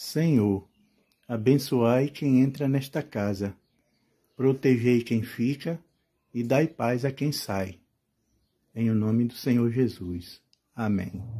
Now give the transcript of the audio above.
Senhor, abençoai quem entra nesta casa, protegei quem fica e dai paz a quem sai. Em o nome do Senhor Jesus. Amém.